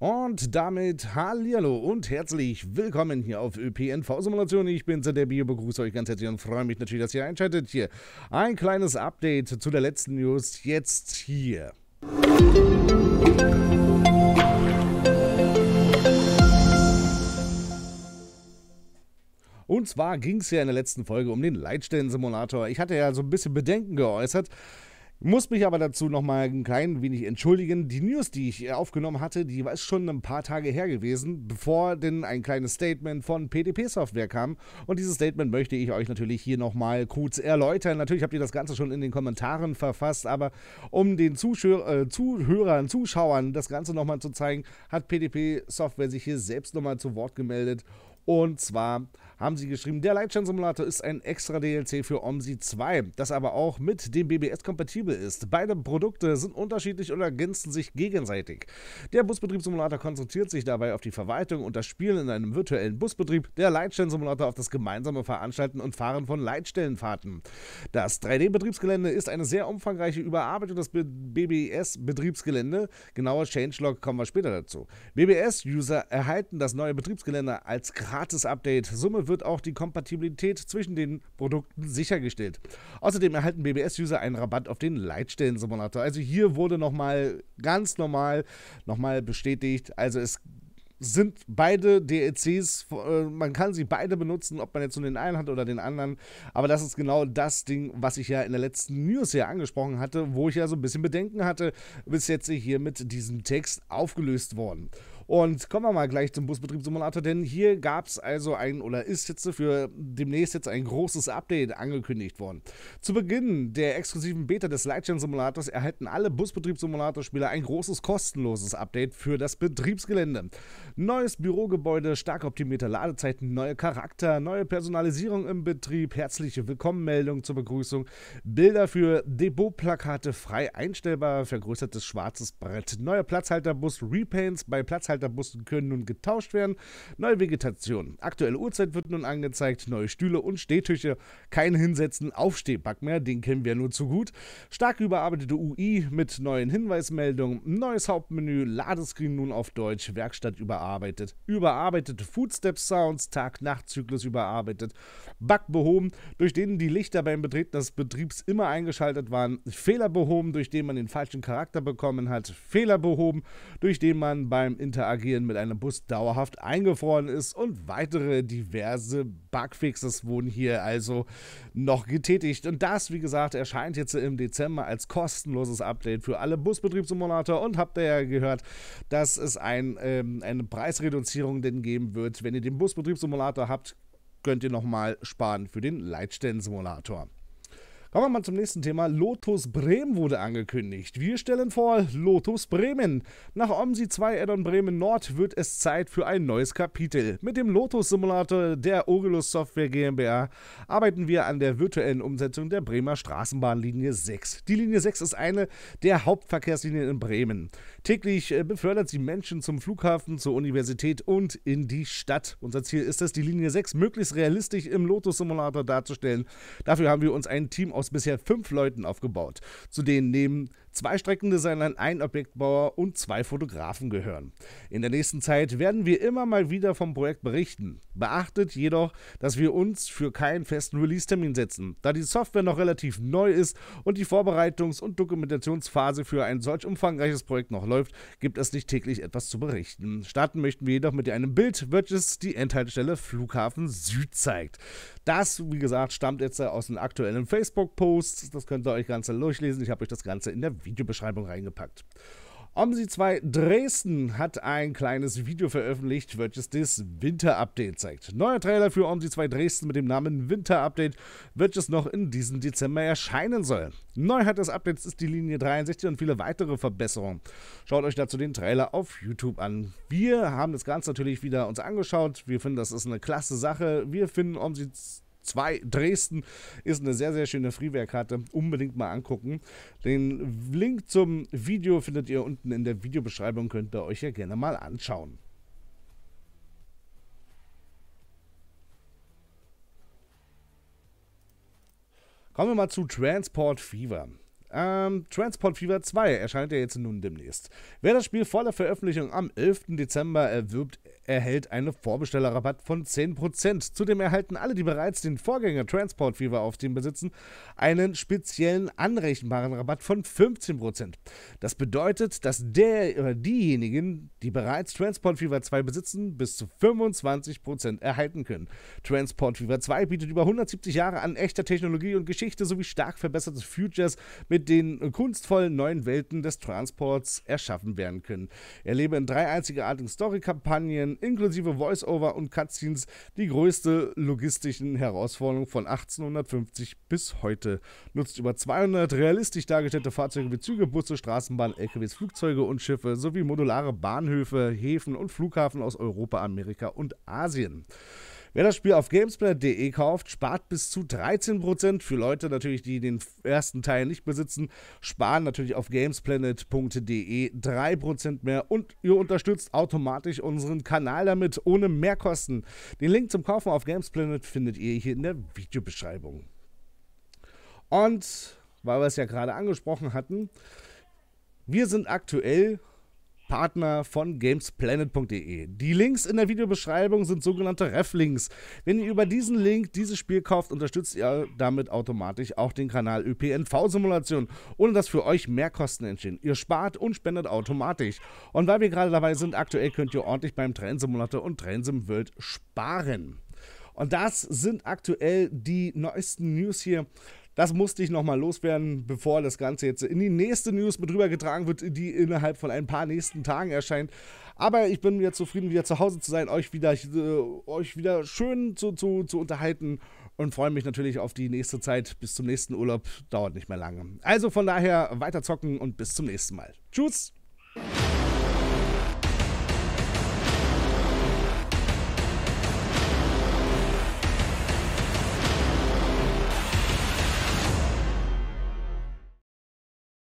Und damit hallo und herzlich willkommen hier auf ÖPNV-Simulation. Ich bin Zedebio, begrüße euch ganz herzlich und freue mich natürlich, dass ihr einschaltet hier. Ein kleines Update zu der letzten News jetzt hier. Und zwar ging es ja in der letzten Folge um den Leitstellensimulator. Ich hatte ja so ein bisschen Bedenken geäußert, muss mich aber dazu nochmal ein klein wenig entschuldigen. Die News, die ich aufgenommen hatte, die war schon ein paar Tage her gewesen, bevor denn ein kleines Statement von PDP Software kam. Und dieses Statement möchte ich euch natürlich hier nochmal kurz erläutern. Natürlich habt ihr das Ganze schon in den Kommentaren verfasst, aber um den Zuschö äh, Zuhörern, Zuschauern das Ganze nochmal zu zeigen, hat PDP Software sich hier selbst nochmal zu Wort gemeldet. Und zwar haben sie geschrieben, der Lightchain simulator ist ein extra DLC für OMSI 2, das aber auch mit dem BBS kompatibel ist. Beide Produkte sind unterschiedlich und ergänzen sich gegenseitig. Der Busbetriebssimulator konzentriert sich dabei auf die Verwaltung und das Spielen in einem virtuellen Busbetrieb, der Lightchain simulator auf das gemeinsame Veranstalten und Fahren von Leitstellenfahrten. Das 3D-Betriebsgelände ist eine sehr umfangreiche Überarbeitung des BBS-Betriebsgelände. Genauer Changelog kommen wir später dazu. BBS-User erhalten das neue Betriebsgelände als Gratis-Update. Summe wird auch die Kompatibilität zwischen den Produkten sichergestellt. Außerdem erhalten BBS-User einen Rabatt auf den Leitstellensimulator. Also hier wurde nochmal ganz normal nochmal bestätigt. Also es sind beide DLCs, äh, man kann sie beide benutzen, ob man jetzt nur den einen hat oder den anderen. Aber das ist genau das Ding, was ich ja in der letzten News hier angesprochen hatte, wo ich ja so ein bisschen Bedenken hatte, bis jetzt hier mit diesem Text aufgelöst worden. Und kommen wir mal gleich zum Busbetriebssimulator, denn hier gab es also ein oder ist jetzt für demnächst jetzt ein großes Update angekündigt worden. Zu Beginn der exklusiven Beta des Lightchain Simulators erhalten alle Busbetriebssimulator-Spieler ein großes kostenloses Update für das Betriebsgelände. Neues Bürogebäude, stark optimierte Ladezeiten, neue Charakter, neue Personalisierung im Betrieb, herzliche Willkommenmeldung zur Begrüßung, Bilder für Depotplakate frei einstellbar, vergrößertes schwarzes Brett, neue Platzhalterbus, Repaints bei Platzhalter Halterbussen können nun getauscht werden. Neue Vegetation. Aktuelle Uhrzeit wird nun angezeigt. Neue Stühle und Stehtische. Kein Hinsetzen, Aufstehback mehr. Den kennen wir nur zu gut. Stark überarbeitete UI mit neuen Hinweismeldungen. Neues Hauptmenü. Ladescreen nun auf Deutsch. Werkstatt überarbeitet. Überarbeitete Footstep-Sounds. Tag-Nacht-Zyklus überarbeitet. Bug behoben, durch den die Lichter beim Betreten des Betriebs immer eingeschaltet waren. Fehler behoben, durch den man den falschen Charakter bekommen hat. Fehler behoben, durch den man beim Interaktion interagieren mit einem Bus dauerhaft eingefroren ist und weitere diverse Bugfixes wurden hier also noch getätigt. Und das, wie gesagt, erscheint jetzt im Dezember als kostenloses Update für alle Busbetriebssimulator und habt ihr ja gehört, dass es ein, ähm, eine Preisreduzierung denn geben wird. Wenn ihr den Busbetriebssimulator habt, könnt ihr nochmal sparen für den Leitstellensimulator. Kommen wir mal zum nächsten Thema. Lotus Bremen wurde angekündigt. Wir stellen vor Lotus Bremen. Nach OMSI 2 Addon Bremen Nord wird es Zeit für ein neues Kapitel. Mit dem Lotus Simulator der Oculus Software GmbH arbeiten wir an der virtuellen Umsetzung der Bremer Straßenbahnlinie 6. Die Linie 6 ist eine der Hauptverkehrslinien in Bremen. Täglich äh, befördert sie Menschen zum Flughafen, zur Universität und in die Stadt. Unser Ziel ist es, die Linie 6 möglichst realistisch im Lotus Simulator darzustellen. Dafür haben wir uns ein Team aus bisher fünf Leuten aufgebaut. Zu denen neben zwei Streckendesignern, ein Objektbauer und zwei Fotografen gehören. In der nächsten Zeit werden wir immer mal wieder vom Projekt berichten. Beachtet jedoch, dass wir uns für keinen festen Release-Termin setzen, da die Software noch relativ neu ist und die Vorbereitungs- und Dokumentationsphase für ein solch umfangreiches Projekt noch läuft, gibt es nicht täglich etwas zu berichten. Starten möchten wir jedoch mit einem Bild, welches die Endhaltestelle Flughafen Süd zeigt. Das, wie gesagt, stammt jetzt aus den aktuellen Facebook-Posts. Das könnt ihr euch ganz durchlesen. Ich habe euch das Ganze in der Videobeschreibung reingepackt. Omsi 2 Dresden hat ein kleines Video veröffentlicht, welches das Winter-Update zeigt. Neuer Trailer für Omsi 2 Dresden mit dem Namen Winter-Update, welches noch in diesem Dezember erscheinen soll. Neuheit des Updates ist die Linie 63 und viele weitere Verbesserungen. Schaut euch dazu den Trailer auf YouTube an. Wir haben das Ganze natürlich wieder uns angeschaut. Wir finden, das ist eine klasse Sache. Wir finden Omsi 2 2 Dresden. Ist eine sehr, sehr schöne Freeware-Karte. Unbedingt mal angucken. Den Link zum Video findet ihr unten in der Videobeschreibung. Könnt ihr euch ja gerne mal anschauen. Kommen wir mal zu Transport Fever. Ähm, Transport Fever 2 erscheint ja jetzt nun demnächst. Wer das Spiel vor der Veröffentlichung am 11. Dezember erwirbt, erhält einen Vorbestellerrabatt von 10%. Zudem erhalten alle, die bereits den Vorgänger Transport Fever auf dem besitzen, einen speziellen anrechenbaren Rabatt von 15%. Das bedeutet, dass der oder diejenigen, die bereits Transport Fever 2 besitzen, bis zu 25% erhalten können. Transport Fever 2 bietet über 170 Jahre an echter Technologie und Geschichte sowie stark verbesserte Futures, mit denen kunstvollen neuen Welten des Transports erschaffen werden können. Erlebe in drei einzigartigen Story-Kampagnen inklusive Voiceover und Cutscenes die größte logistischen Herausforderung von 1850 bis heute. Nutzt über 200 realistisch dargestellte Fahrzeuge wie Züge, Busse, Straßenbahnen, LKWs, Flugzeuge und Schiffe sowie modulare Bahnhöfe, Häfen und Flughafen aus Europa, Amerika und Asien. Wer das Spiel auf gamesplanet.de kauft, spart bis zu 13%. Für Leute natürlich, die den ersten Teil nicht besitzen, sparen natürlich auf gamesplanet.de 3% mehr und ihr unterstützt automatisch unseren Kanal damit ohne Mehrkosten. Den Link zum Kaufen auf Gamesplanet findet ihr hier in der Videobeschreibung. Und weil wir es ja gerade angesprochen hatten, wir sind aktuell Partner von gamesplanet.de. Die Links in der Videobeschreibung sind sogenannte Reflinks. Wenn ihr über diesen Link dieses Spiel kauft, unterstützt ihr damit automatisch auch den Kanal ÖPNV-Simulation, ohne dass für euch Mehrkosten entstehen. Ihr spart und spendet automatisch. Und weil wir gerade dabei sind, aktuell könnt ihr ordentlich beim Trainsimulator und Trainsim World sparen. Und das sind aktuell die neuesten News hier. Das musste ich nochmal loswerden, bevor das Ganze jetzt in die nächste News mit rübergetragen wird, die innerhalb von ein paar nächsten Tagen erscheint. Aber ich bin wieder zufrieden, wieder zu Hause zu sein, euch wieder, äh, euch wieder schön zu, zu, zu unterhalten und freue mich natürlich auf die nächste Zeit. Bis zum nächsten Urlaub, dauert nicht mehr lange. Also von daher weiter zocken und bis zum nächsten Mal. Tschüss!